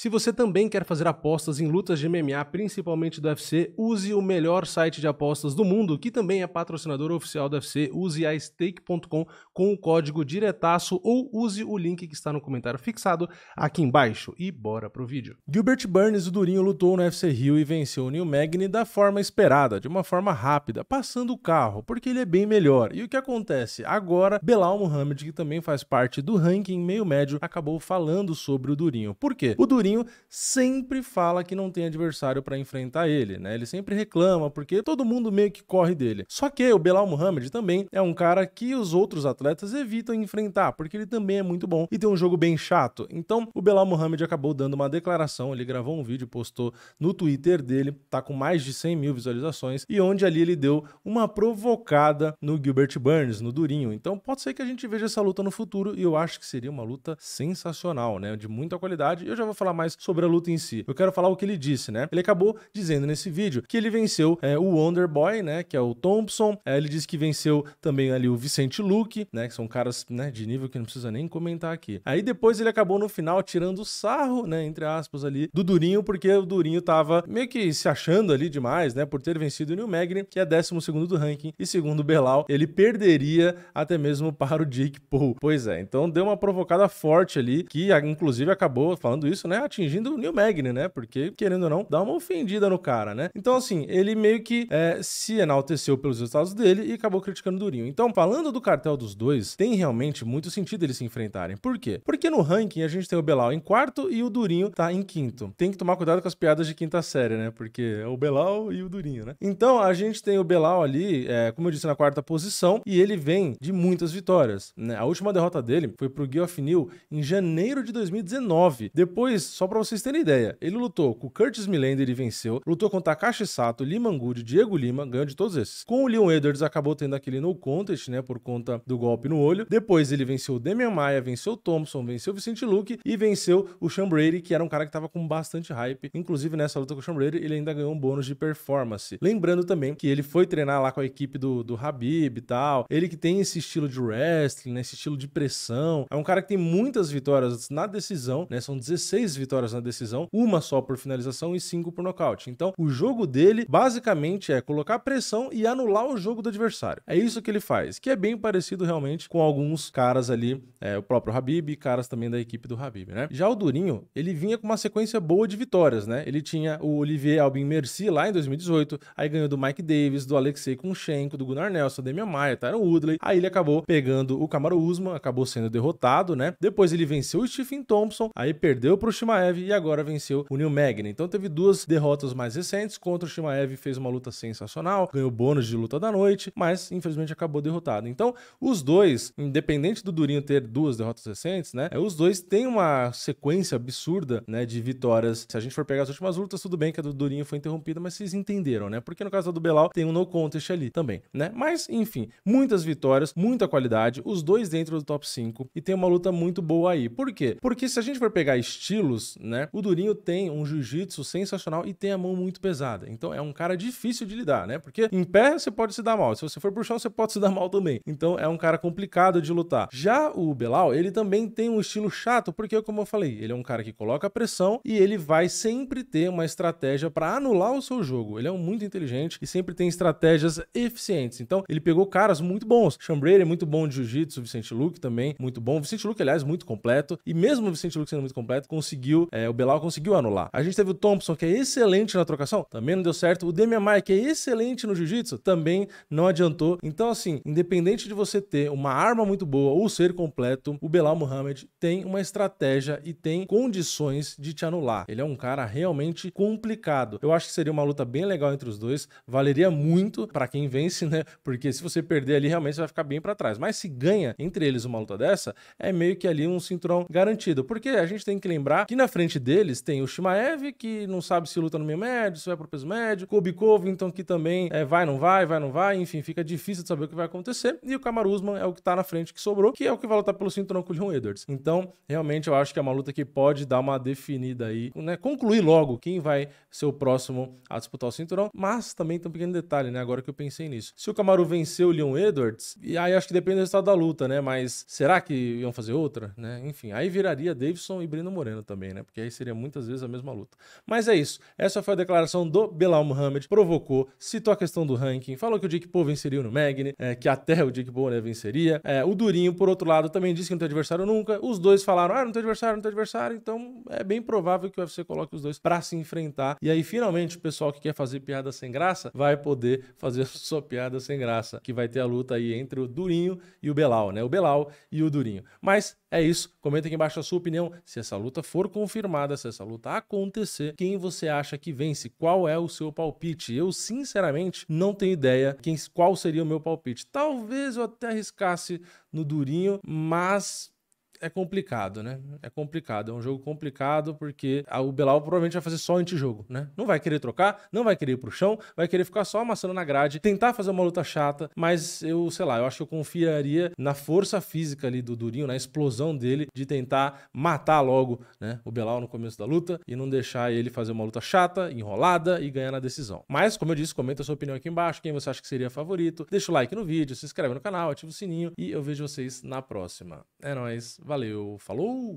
Se você também quer fazer apostas em lutas de MMA, principalmente do UFC, use o melhor site de apostas do mundo, que também é patrocinador oficial do UFC. Use a stake.com com o código diretaço ou use o link que está no comentário fixado aqui embaixo. E bora pro vídeo. Gilbert Burns, o Durinho, lutou no UFC Rio e venceu o Neil Magny da forma esperada, de uma forma rápida, passando o carro, porque ele é bem melhor. E o que acontece? Agora, Belal Muhammad, que também faz parte do ranking meio médio, acabou falando sobre o Durinho. Por quê? O Durinho Pedrinho sempre fala que não tem adversário para enfrentar ele, né? Ele sempre reclama porque todo mundo meio que corre dele. Só que o Belal Muhammad também é um cara que os outros atletas evitam enfrentar, porque ele também é muito bom e tem um jogo bem chato. Então, o Belal Muhammad acabou dando uma declaração, ele gravou um vídeo, postou no Twitter dele, tá com mais de 100 mil visualizações, e onde ali ele deu uma provocada no Gilbert Burns, no Durinho. Então, pode ser que a gente veja essa luta no futuro, e eu acho que seria uma luta sensacional, né? De muita qualidade. Eu já vou falar mais sobre a luta em si. Eu quero falar o que ele disse, né? Ele acabou dizendo nesse vídeo que ele venceu é, o Wonder Boy, né? Que é o Thompson. É, ele disse que venceu também ali o Vicente Luke, né? Que são caras né, de nível que não precisa nem comentar aqui. Aí depois ele acabou no final tirando sarro, né? Entre aspas ali, do Durinho, porque o Durinho tava meio que se achando ali demais, né? Por ter vencido o Neil Magny, que é 12 do ranking, e segundo o Belal, ele perderia até mesmo para o Jake Paul. Pois é, então deu uma provocada forte ali, que inclusive acabou falando isso, né? atingindo o Neil Magny, né? Porque, querendo ou não, dá uma ofendida no cara, né? Então, assim, ele meio que é, se enalteceu pelos resultados dele e acabou criticando Durinho. Então, falando do cartel dos dois, tem realmente muito sentido eles se enfrentarem. Por quê? Porque no ranking a gente tem o Belal em quarto e o Durinho tá em quinto. Tem que tomar cuidado com as piadas de quinta série, né? Porque é o Belal e o Durinho, né? Então, a gente tem o Belal ali, é, como eu disse, na quarta posição e ele vem de muitas vitórias. Né? A última derrota dele foi pro Guilherme em janeiro de 2019. Depois só para vocês terem ideia, ele lutou com o Curtis Millender ele venceu, lutou com Takashi Sato, Lima Good, Diego Lima, ganhou de todos esses. Com o Leon Edwards acabou tendo aquele no contest, né, por conta do golpe no olho. Depois ele venceu o Demian Maia, venceu o Thompson, venceu o Vicente Luke e venceu o Sean Brady, que era um cara que tava com bastante hype. Inclusive nessa luta com o Sean Brady, ele ainda ganhou um bônus de performance. Lembrando também que ele foi treinar lá com a equipe do, do Habib e tal. Ele que tem esse estilo de wrestling, né, esse estilo de pressão. É um cara que tem muitas vitórias na decisão, né? São 16 vitórias na decisão, uma só por finalização e cinco por nocaute. Então, o jogo dele basicamente é colocar pressão e anular o jogo do adversário. É isso que ele faz, que é bem parecido realmente com alguns caras ali, é, o próprio Habib e caras também da equipe do Habib, né? Já o Durinho, ele vinha com uma sequência boa de vitórias, né? Ele tinha o Olivier Albin Merci lá em 2018, aí ganhou do Mike Davis, do Alexei Kunchenko, do Gunnar Nelson, Demian Maia, Tyron Woodley. Aí ele acabou pegando o Camaro Usman, acabou sendo derrotado, né? Depois ele venceu o Stephen Thompson, aí perdeu pro Shimon Shimaev e agora venceu o Neil Magny. Então teve duas derrotas mais recentes contra o Shimaev, fez uma luta sensacional, ganhou bônus de luta da noite, mas infelizmente acabou derrotado. Então os dois, independente do Durinho ter duas derrotas recentes, né, é, os dois têm uma sequência absurda, né, de vitórias. Se a gente for pegar as últimas lutas, tudo bem que a do Durinho foi interrompida, mas vocês entenderam, né? Porque no caso do Belal tem um no contest ali também, né? Mas enfim, muitas vitórias, muita qualidade, os dois dentro do top 5 e tem uma luta muito boa aí. Por quê? Porque se a gente for pegar estilos né? O Durinho tem um jiu-jitsu sensacional e tem a mão muito pesada. Então é um cara difícil de lidar, né? Porque em pé você pode se dar mal. Se você for pro chão, você pode se dar mal também. Então é um cara complicado de lutar. Já o Belal, ele também tem um estilo chato, porque, como eu falei, ele é um cara que coloca pressão e ele vai sempre ter uma estratégia para anular o seu jogo. Ele é um muito inteligente e sempre tem estratégias eficientes. Então, ele pegou caras muito bons. Chambreira é muito bom de jiu-jitsu, Vicente Luke também, muito bom. Vicente Luke, aliás, muito completo. E mesmo o Vicente Luke sendo muito completo, conseguiu conseguiu, é, o Belal conseguiu anular. A gente teve o Thompson, que é excelente na trocação, também não deu certo. O Demian Maia, que é excelente no jiu-jitsu, também não adiantou. Então, assim, independente de você ter uma arma muito boa ou ser completo, o Belal Muhammad tem uma estratégia e tem condições de te anular. Ele é um cara realmente complicado. Eu acho que seria uma luta bem legal entre os dois, valeria muito para quem vence, né? Porque se você perder ali, realmente você vai ficar bem para trás. Mas se ganha entre eles uma luta dessa, é meio que ali um cinturão garantido. Porque a gente tem que lembrar que na frente deles tem o Shimaev, que não sabe se luta no meio médio, se vai pro peso médio, Kobikov, então que também é, vai, não vai, vai, não vai, enfim, fica difícil de saber o que vai acontecer. E o Kamaru Usman é o que tá na frente que sobrou, que é o que vai lutar pelo cinturão com o Leon Edwards. Então, realmente eu acho que é uma luta que pode dar uma definida aí, né? Concluir logo quem vai ser o próximo a disputar o cinturão, mas também tem um pequeno detalhe, né? Agora que eu pensei nisso. Se o Kamaru venceu o Leon Edwards, e aí acho que depende do resultado da luta, né? Mas será que iam fazer outra, né? Enfim, aí viraria Davidson e Breno Moreno também também, né? Porque aí seria muitas vezes a mesma luta. Mas é isso. Essa foi a declaração do Belal Muhammad. Provocou, citou a questão do ranking, falou que o Jake Paul venceria no Magni, é, que até o Jake Paul né, venceria. É, o Durinho, por outro lado, também disse que não tem adversário nunca. Os dois falaram, ah, não tem adversário, não tem adversário. Então é bem provável que o UFC coloque os dois para se enfrentar. E aí, finalmente, o pessoal que quer fazer piada sem graça vai poder fazer sua piada sem graça, que vai ter a luta aí entre o Durinho e o Belal, né? O Belal e o Durinho. Mas é isso. Comenta aqui embaixo a sua opinião se essa luta for confirmada se essa luta acontecer, quem você acha que vence? Qual é o seu palpite? Eu, sinceramente, não tenho ideia quem, qual seria o meu palpite. Talvez eu até arriscasse no Durinho, mas é complicado, né? É complicado. É um jogo complicado porque o Belal provavelmente vai fazer só antijogo, né? Não vai querer trocar, não vai querer ir pro chão, vai querer ficar só amassando na grade, tentar fazer uma luta chata, mas eu, sei lá, eu acho que eu confiaria na força física ali do Durinho, na explosão dele de tentar matar logo, né? O Belal no começo da luta e não deixar ele fazer uma luta chata, enrolada e ganhar na decisão. Mas, como eu disse, comenta a sua opinião aqui embaixo, quem você acha que seria favorito. Deixa o like no vídeo, se inscreve no canal, ativa o sininho e eu vejo vocês na próxima. É nóis! Valeu, falou!